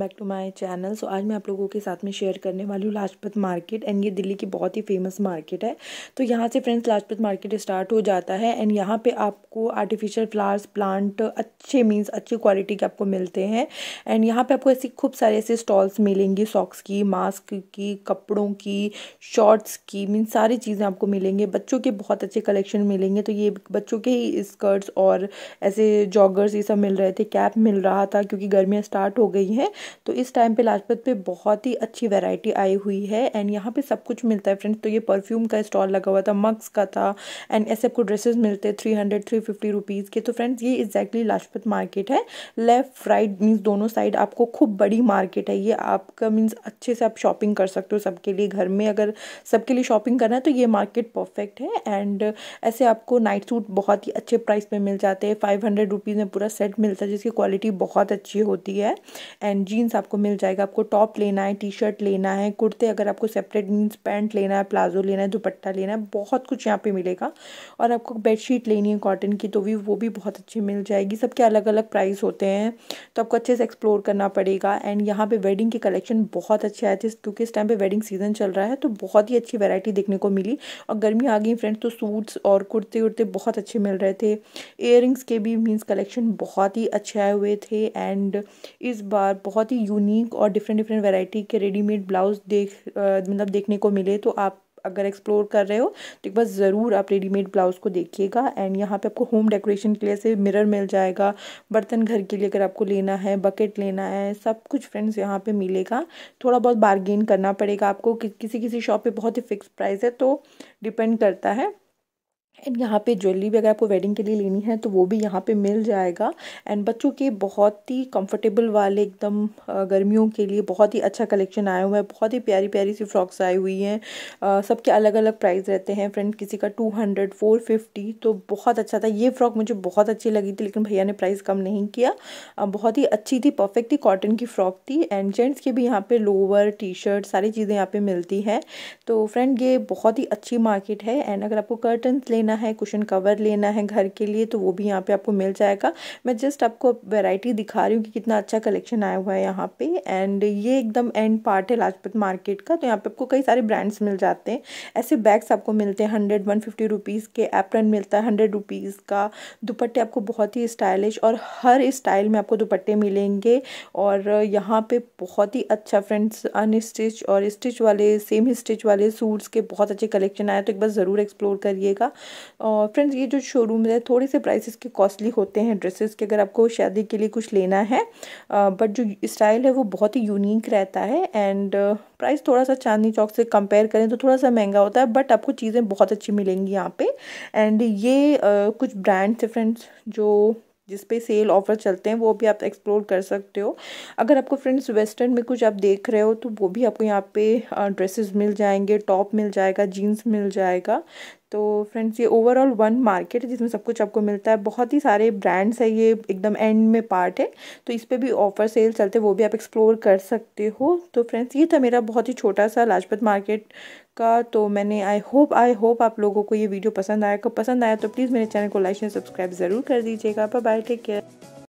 back to my channel so आज मैं आप लोगों के साथ में शेयर करने वाली हूँ लाजपत मार्केट एंड ये दिल्ली की बहुत ही फेमस मार्केट है तो यहाँ से फ्रेंड्स लाजपत मार्केट स्टार्ट हो जाता है एंड यहाँ पे आपको आर्टिफिशियल फ्लावर्स प्लांट अच्छे मीन्स अच्छी क्वालिटी के आपको मिलते हैं एंड यहाँ पर आपको ऐसी खूब सारे ऐसे स्टॉल्स मिलेंगी सॉक्स की मास्क की कपड़ों की शॉर्ट्स की मीन्स सारी चीज़ें आपको मिलेंगे बच्चों के बहुत अच्छे कलेक्शन मिलेंगे तो ये बच्चों के ही स्कर्ट्स और ऐसे जॉगर्स ये सब मिल रहे थे कैप मिल रहा था क्योंकि गर्मियाँ स्टार्ट हो गई हैं तो इस टाइम पे लाजपत पे बहुत ही अच्छी वैरायटी आई हुई है एंड यहाँ पे सब कुछ मिलता है फ्रेंड्स तो ये परफ्यूम का स्टॉल लगा हुआ था मक्स का था एंड ऐसे आपको ड्रेसेस मिलते three hundred three fifty rupees के तो फ्रेंड्स ये एग्जैक्टली लाजपत मार्केट है लेफ्ट राइट मीन्स दोनों साइड आपको खूब बड़ी मार्केट है ये आपका मीन्स अच्छे से आप शॉपिंग कर सकते हो सबके लिए घर में अगर सबके लिए शॉपिंग करना है तो ये मार्केट परफेक्ट है एंड ऐसे आपको नाइट सूट बहुत ही अच्छे प्राइस में मिल जाते हैं फाइव हंड्रेड रुपीज़ में पूरा सेट मिलता है जिसकी क्वालिटी बहुत अच्छी होती है एंड जी जीन्स आपको मिल जाएगा आपको टॉप लेना है टी शर्ट लेना है कुर्ते अगर आपको सेपरेट जीन्स पैंट लेना है प्लाजो लेना है दुपट्टा लेना है बहुत कुछ यहाँ पे मिलेगा और आपको बेडशीट लेनी है कॉटन की तो भी वो भी बहुत अच्छी मिल जाएगी सबके अलग अलग प्राइस होते हैं तो आपको अच्छे से एक्सप्लोर करना पड़ेगा एंड यहाँ पर वेडिंग के कलेक्शन बहुत अच्छे आए थे क्योंकि इस टाइम पर वेडिंग सीजन चल रहा है तो बहुत ही अच्छी वेरायटी देखने को मिली और गर्मी आ गई फ्रेंड्स तो सूट्स और कुर्ते उर्ते बहुत अच्छे मिल रहे थे इयर के भी मीन्स कलेक्शन बहुत ही अच्छे आए हुए थे एंड इस बार बहुत बहुत ही यूनिक और डिफरेंट डिफरेंट वैरायटी के रेडीमेड ब्लाउज देख मतलब देखने को मिले तो आप अगर एक्सप्लोर कर रहे हो तो एक बार ज़रूर आप रेडीमेड ब्लाउज़ को देखिएगा एंड यहाँ पे आपको होम डेकोरेशन के लिए से मिरर मिल जाएगा बर्तन घर के लिए अगर आपको लेना है बकेट लेना है सब कुछ फ्रेंड्स यहाँ पे मिलेगा थोड़ा बहुत बार्गेन करना पड़ेगा आपको कि, किसी किसी शॉप पे बहुत ही फिक्स प्राइस है तो डिपेंड करता है एंड यहाँ पे ज्वेलरी भी अगर आपको वेडिंग के लिए लेनी है तो वो भी यहाँ पे मिल जाएगा एंड बच्चों के बहुत ही कंफर्टेबल वाले एकदम गर्मियों के लिए बहुत ही अच्छा कलेक्शन आया हुआ है बहुत ही प्यारी प्यारी सी फ्रॉक्स आई हुई हैं सबके अलग अलग प्राइस रहते हैं फ्रेंड किसी का टू हंड्रेड फोर फिफ्टी तो बहुत अच्छा था ये फ्रॉक मुझे बहुत अच्छी लगी थी लेकिन भैया ने प्राइस कम नहीं किया बहुत ही अच्छी थी परफेक्ट थी कॉटन की फ्रॉक थी एंड जेंट्स के भी यहाँ पर लोअर टी शर्ट सारी चीज़ें यहाँ पर मिलती हैं तो फ्रेंड ये बहुत ही अच्छी मार्केट है एंड अगर आपको कर्टन्स लेना लेना है कुशन कवर लेना है घर के लिए तो वो भी यहाँ पे आपको मिल जाएगा मैं जस्ट आपको वैरायटी दिखा रही हूँ कि कितना अच्छा कलेक्शन आया हुआ है यहाँ पे एंड ये एकदम एंड पार्ट है लाजपत मार्केट का तो यहाँ पे आपको कई सारे ब्रांड्स मिल जाते हैं ऐसे बैग्स आपको मिलते हैं हंड्रेड वन फिफ्टी रुपीज़ के एप्रन मिलता है हंड्रेड रुपीज़ का दुपट्टे आपको बहुत ही स्टाइलिश और हर स्टाइल में आपको दुपट्टे मिलेंगे और यहाँ पे बहुत ही अच्छा फ्रेंड्स अनस्टिच और स्टिच वाले सेम स्टिच वाले सूट्स के बहुत अच्छे कलेक्शन आए तो एक बार ज़रूर एक्सप्लोर करिएगा और फ्रेंड्स ये जो शोरूम है थोड़े से प्राइसेस के कॉस्टली होते हैं ड्रेसेस के अगर आपको शादी के लिए कुछ लेना है बट जो स्टाइल है वो बहुत ही यूनिक रहता है एंड प्राइस थोड़ा सा चांदनी चौक से कंपेयर करें तो थोड़ा सा महंगा होता है बट आपको चीज़ें बहुत अच्छी मिलेंगी यहाँ पे एंड ये कुछ ब्रांड्स है फ्रेंड्स जो जिस पे सेल ऑफर चलते हैं वो भी आप एक्सप्लोर कर सकते हो अगर आपको फ्रेंड्स वेस्टर्न में कुछ आप देख रहे हो तो वो भी आपको यहाँ पे ड्रेसेस मिल जाएंगे टॉप मिल जाएगा जीन्स मिल जाएगा तो फ्रेंड्स ये ओवरऑल वन मार्केट है जिसमें सब कुछ आपको मिलता है बहुत ही सारे ब्रांड्स है ये एकदम एंड में पार्ट है तो इस पर भी ऑफर सेल चलते हैं वो भी आप एक्सप्लोर कर सकते हो तो फ्रेंड्स ये था मेरा बहुत ही छोटा सा लाजपत मार्केट का तो मैंने आई होप आई होप आप लोगों को ये वीडियो पसंद आया पसंद आया तो प्लीज़ तो मेरे चैनल को लाइक एंड सब्सक्राइब ज़रूर कर दीजिएगा बाय टेक केयर